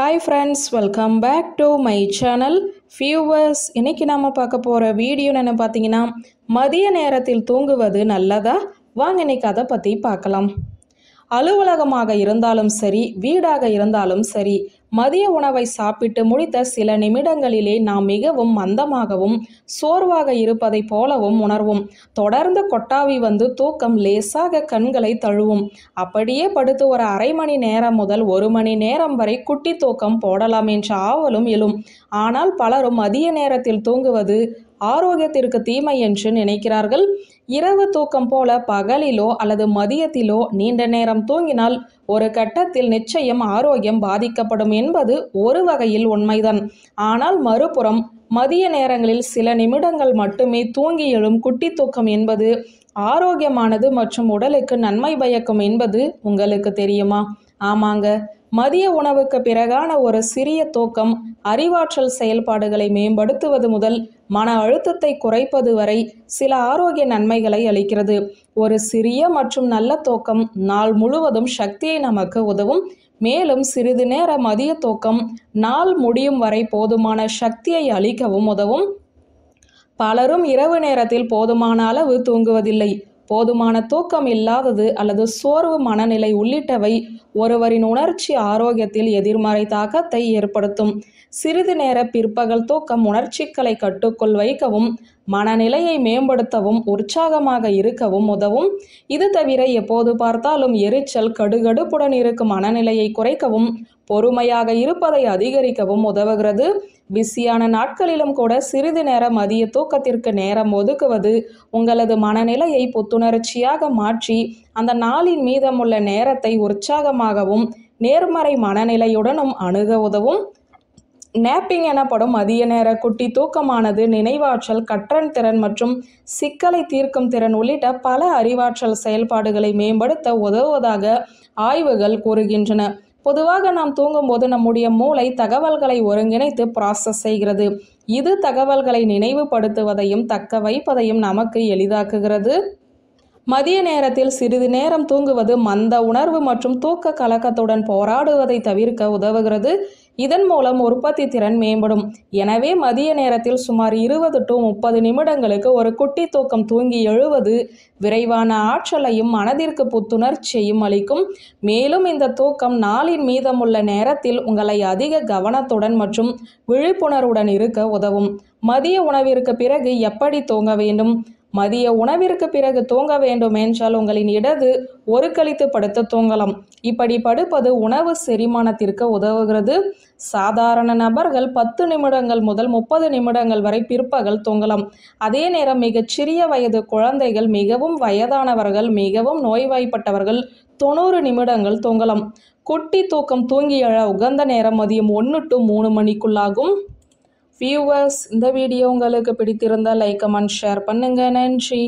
hi friends welcome back to my channel viewers இன்றைக்கி நாம் பார்க்க போகிற வீடியோ என்ன பார்த்தீங்கன்னா மதிய நேரத்தில் தூங்குவது நல்லதா வாங்க இன்னைக்கு அதை பற்றி பார்க்கலாம் அலுவலகமாக இருந்தாலும் சரி வீடாக இருந்தாலும் சரி மதிய உணவை சாப்பிட்டு முடித்த சில நிமிடங்களிலே நாம் மிகவும் மந்தமாகவும் சோர்வாக இருப்பதை போலவும் உணர்வோம் தொடர்ந்து கொட்டாவி வந்து தூக்கம் லேசாக கண்களை தழுவும் அப்படியே படுத்து ஒரு அரை மணி நேரம் முதல் ஒரு மணி நேரம் வரை குட்டி தூக்கம் போடலாம் என்ற ஆவலும் எழும் ஆனால் பலரும் மதிய நேரத்தில் தூங்குவது ஆரோக்கியத்திற்கு தீமை என்று நினைக்கிறார்கள் இரவு தூக்கம் போல பகலிலோ அல்லது மதியத்திலோ நீண்ட நேரம் தூங்கினால் ஒரு கட்டத்தில் நிச்சயம் ஆரோக்கியம் பாதிக்கப்படும் என்பது ஒரு வகையில் உண்மைதான் ஆனால் மறுபுறம் மதிய நேரங்களில் சில நிமிடங்கள் மட்டுமே தூங்கி எழும் குட்டி தூக்கம் என்பது ஆரோக்கியமானது மற்றும் உடலுக்கு நன்மை பயக்கும் என்பது உங்களுக்கு தெரியுமா ஆமாங்க மதிய உணவுக்கு பிறகான ஒரு சிறிய தூக்கம் அறிவாற்றல் செயல்பாடுகளை மேம்படுத்துவது முதல் மன அழுத்தத்தை குறைப்பது வரை சில ஆரோக்கிய நன்மைகளை அளிக்கிறது ஒரு சிறிய மற்றும் நல்ல தூக்கம் நாள் முழுவதும் சக்தியை நமக்கு உதவும் மேலும் சிறிது நேர மதிய தூக்கம் நாள் முடியும் வரை போதுமான சக்தியை அளிக்கவும் உதவும் பலரும் இரவு நேரத்தில் போதுமான அளவு தூங்குவதில்லை போதுமான தூக்கம் இல்லாதது அல்லது சோர்வு மனநிலை உள்ளிட்டவை ஒருவரின் உணர்ச்சி ஆரோக்கியத்தில் எதிர்மறை தாக்கத்தை ஏற்படுத்தும் சிறிது நேர பிற்பகல் தூக்கம் உணர்ச்சிகளை கட்டுக்குள் வைக்கவும் மனநிலையை மேம்படுத்தவும் உற்சாகமாக இருக்கவும் உதவும் இது தவிர எப்போது பார்த்தாலும் எரிச்சல் கடுகடுப்புடன் இருக்கும் மனநிலையை குறைக்கவும் பொறுமையாக இருப்பதை அதிகரிக்கவும் உதவுகிறது பிஸியான நாட்களிலும் கூட சிறிது நேரம் மதிய தூக்கத்திற்கு நேரம் ஒதுக்குவது உங்களது மனநிலையை புத்துணர்ச்சியாக மாற்றி அந்த நாளின் மீதமுள்ள நேரத்தை உற்சாகமாகவும் நேர்மறை மனநிலையுடனும் அணுக உதவும் நேப்பிங் எனப்படும் மதிய நேர குட்டி தூக்கமானது நினைவாற்றல் கற்றன் திறன் மற்றும் சிக்கலை தீர்க்கும் திறன் உள்ளிட்ட பல அறிவாற்றல் செயல்பாடுகளை மேம்படுத்த உதவுவதாக ஆய்வுகள் கூறுகின்றன பொதுவாக நாம் தூங்கும்போது நம்முடைய மூளை தகவல்களை ஒருங்கிணைத்து ப்ராசஸ் செய்கிறது இது தகவல்களை நினைவுபடுத்துவதையும் தக்க வைப்பதையும் நமக்கு எளிதாக்குகிறது மதிய நேரத்தில் சிறிது நேரம் தூங்குவது மந்த உணர்வு மற்றும் தூக்க கலக்கத்துடன் போராடுவதை தவிர்க்க உதவுகிறது இதன் மூலம் உற்பத்தி திறன் மேம்படும் எனவே மதிய நேரத்தில் சுமார் இருபது டு முப்பது நிமிடங்களுக்கு ஒரு குட்டி தூக்கம் தூங்கி எழுவது விரைவான ஆற்றலையும் மனதிற்கு புத்துணர்ச்சியையும் அளிக்கும் மேலும் இந்த தூக்கம் நாளின் மீதமுள்ள நேரத்தில் உங்களை அதிக கவனத்துடன் மற்றும் விழிப்புணர்வுடன் இருக்க உதவும் மதிய உணவிற்கு பிறகு எப்படி தூங்க வேண்டும் மதிய உணவிற்கு பிறகு தூங்க வேண்டும் என்றால் உங்களின் இடது ஒரு கழித்து படுத்து தூங்கலாம் இப்படி படுப்பது உணவு செரிமானத்திற்கு உதவுகிறது சாதாரண நபர்கள் பத்து நிமிடங்கள் முதல் முப்பது நிமிடங்கள் வரை பிற்பகல் தூங்கலாம் அதே நேரம் மிகச் சிறிய வயது குழந்தைகள் மிகவும் வயதானவர்கள் மிகவும் நோய்வாய்ப்பட்டவர்கள் தொண்ணூறு நிமிடங்கள் தூங்கலாம் குட்டி தூக்கம் தூங்கி எழ உகந்த நேரம் மதியம் ஒன்று டு மூணு மணிக்குள்ளாகும் வியூவர்ஸ் இந்த வீடியோ உங்களுக்கு பிடித்திருந்தால் லைக் கமெண்ட் ஷேர் பண்ணுங்கள் நன்றி